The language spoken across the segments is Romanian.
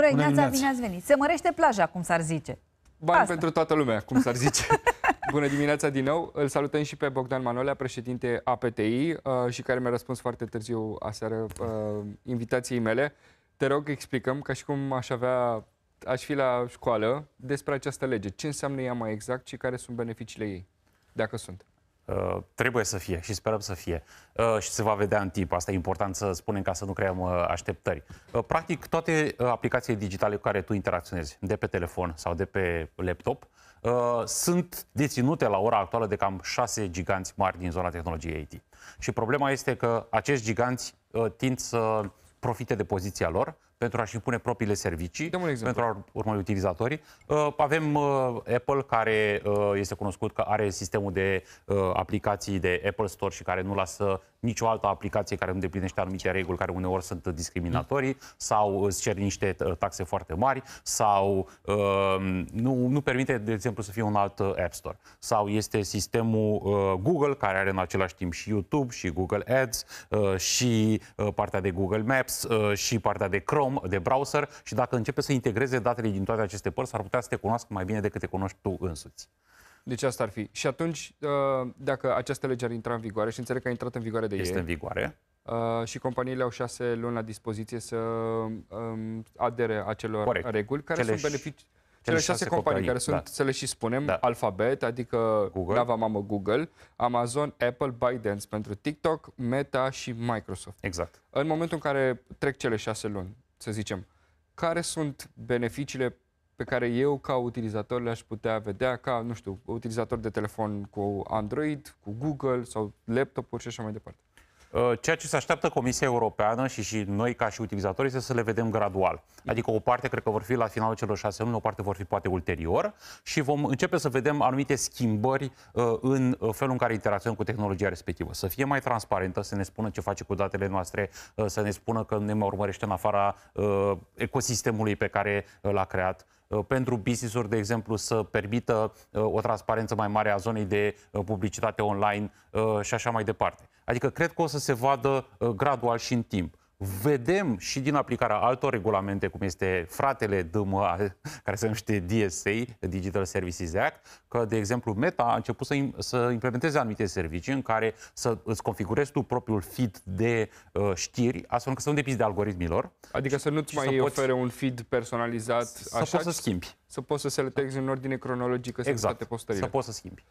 Bună dimineața, bine ați venit. Se mărește plaja, cum s-ar zice. Bani Asta. pentru toată lumea, cum s-ar zice. Bună dimineața din nou. Îl salutăm și pe Bogdan Manolea, președinte APTI uh, și care mi-a răspuns foarte târziu aseară uh, invitației mele. Te rog, explicăm ca și cum aș avea aș fi la școală despre această lege. Ce înseamnă ea mai exact și care sunt beneficiile ei, dacă sunt? Uh, trebuie să fie și sperăm să fie. Uh, și se va vedea în timp. Asta e important să spunem ca să nu creăm uh, așteptări. Uh, practic, toate uh, aplicațiile digitale cu care tu interacționezi, de pe telefon sau de pe laptop, sunt deținute la ora actuală de cam șase giganți mari din zona tehnologiei IT. Și problema este că acești giganți tind să profite de poziția lor, pentru a-și impune propriile servicii, pentru a urmări utilizatorii. Uh, avem uh, Apple, care uh, este cunoscut că are sistemul de aplicații de Apple Store și care nu lasă nicio altă aplicație care nu îndeplinește anumite reguli care uneori sunt discriminatorii sau îți cer niște taxe foarte mari sau nu, nu permite, de exemplu, să fie un alt App Store. Sau este sistemul Google, care are în același timp și YouTube, și Google Ads, și partea de Google Maps, și partea de Chrome, Chrome, de browser și dacă începe să integreze datele din toate aceste părți, ar putea să te cunoască mai bine decât te cunoști tu însuți. Deci asta ar fi. Și atunci, uh, dacă această lege ar intra în vigoare, și înțeleg că a intrat în vigoare de este ieri. Este în vigoare. Uh, și companiile au șase luni la dispoziție să um, adere acelor Corect. reguli, care Cele sunt beneficii. Cele șase companii, companii care sunt, da. să le și spunem, da. Alphabet, adică Google. Lava Mamă Google, Amazon, Apple, ByteDance pentru TikTok, Meta și Microsoft. Exact. În momentul în care trec cele șase luni, să zicem, care sunt beneficiile pe care eu, ca utilizator, le-aș putea vedea ca, nu știu, utilizator de telefon cu Android, cu Google sau laptopuri și așa mai departe. Uh, ceea ce se așteaptă Comisia Europeană și, și noi ca și utilizatori este să le vedem gradual. Adică o parte cred că vor fi la finalul celor șase luni, o parte vor fi poate ulterior și vom începe să vedem anumite schimbări uh, în uh, felul în care interacționăm cu tehnologia respectivă. Să fie mai transparentă, să ne spună ce face cu datele noastre, să ne spună că ne urmărește în afara ecosistemului pe care l-a creat, Uh, pentru business-uri, de exemplu, să permită uh, o transparență mai mare a zonei de uh, publicitate online și așa mai departe. Adică cred că o să se vadă gradual și în timp. Vedem și din aplicarea altor regulamente, cum este fratele DMA, care se numește DSA, Digital Services Act, că, de exemplu, Meta a început să, să implementeze anumite servicii în care să îți configurezi tu propriul feed de uh, știri, astfel încât să nu depinzi de algoritmilor. Adică să nu-ți mai să ofere poți, un feed personalizat. Să așa, poți să schimbi. Să poți să selectezi în ordine cronologică exact, să postările. să poți să schimbi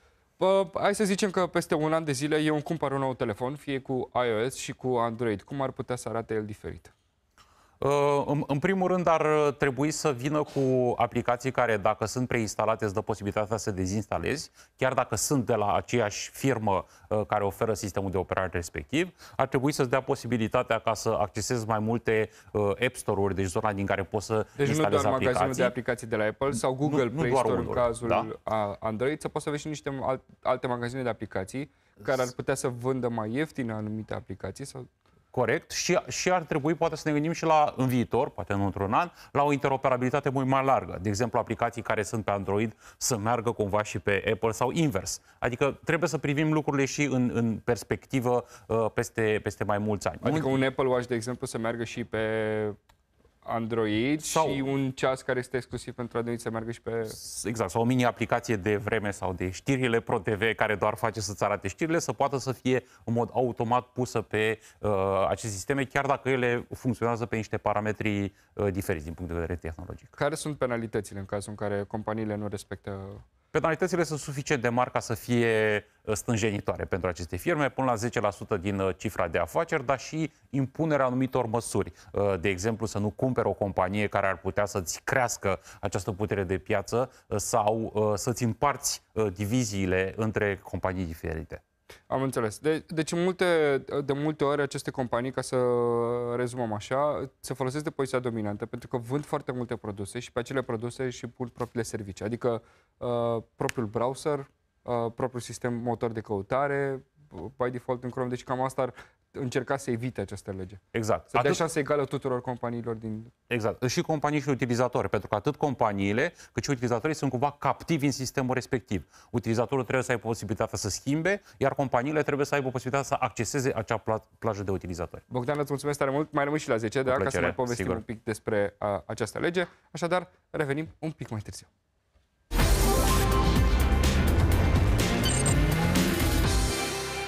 hai să zicem că peste un an de zile eu îmi cumpăr un nou telefon, fie cu iOS și cu Android. Cum ar putea să arate el diferit? Uh, în primul rând ar trebui să vină cu aplicații care, dacă sunt preinstalate, îți dă posibilitatea să dezinstalezi, chiar dacă sunt de la aceeași firmă uh, care oferă sistemul de operare respectiv. Ar trebui să-ți dea posibilitatea ca să accesezi mai multe uh, App Store-uri, deci zona din care poți să deci instalezi nu doar aplicații. magazinul de aplicații de la Apple sau Google nu, nu Play Store unor, în cazul da? Android, să poți să vezi și niște alte magazine de aplicații care ar putea să vândă mai ieftine anumite aplicații sau Corect. Și, și ar trebui poate să ne gândim și la, în viitor, poate nu într-un an, la o interoperabilitate mult mai largă. De exemplu, aplicații care sunt pe Android să meargă cumva și pe Apple sau invers. Adică trebuie să privim lucrurile și în, în perspectivă uh, peste, peste mai mulți ani. Adică un Apple Watch, de exemplu, să meargă și pe Android sau... și un ceas care este exclusiv pentru Android să meargă și pe... Exact, sau o mini-aplicație de vreme sau de știrile Pro TV care doar face să-ți arate știrile, să poată să fie în mod automat pusă pe uh, aceste sisteme, chiar dacă ele funcționează pe niște parametri uh, diferiți din punct de vedere tehnologic. Care sunt penalitățile în cazul în care companiile nu respectă penalitățile sunt suficient de mari ca să fie uh, stânjenitoare pentru aceste firme, până la 10% din uh, cifra de afaceri, dar și impunerea anumitor măsuri. Uh, de exemplu, să nu cumpere o companie care ar putea să-ți crească această putere de piață sau să-ți împarți diviziile între companii diferite. Am înțeles. De, deci multe, de multe ori aceste companii, ca să rezumăm așa, se folosesc de poziția dominantă pentru că vând foarte multe produse și pe acele produse și pun propriile servicii. Adică uh, propriul browser, uh, propriul sistem motor de căutare, by default în Chrome. Deci cam asta ar încerca să evite această lege. Exact. Să atât... dea șanse egală tuturor companiilor din... Exact. Și companii și utilizatori, pentru că atât companiile cât și utilizatorii sunt cumva captivi în sistemul respectiv. Utilizatorul trebuie să aibă posibilitatea să schimbe, iar companiile trebuie să aibă posibilitatea să acceseze acea pla- plajă de utilizatori. Bogdan, îți mulțumesc tare mult. Mai rămâi și la 10, dar ca să mai povestim sigur. un pic despre a, această lege. Așadar, revenim un pic mai târziu.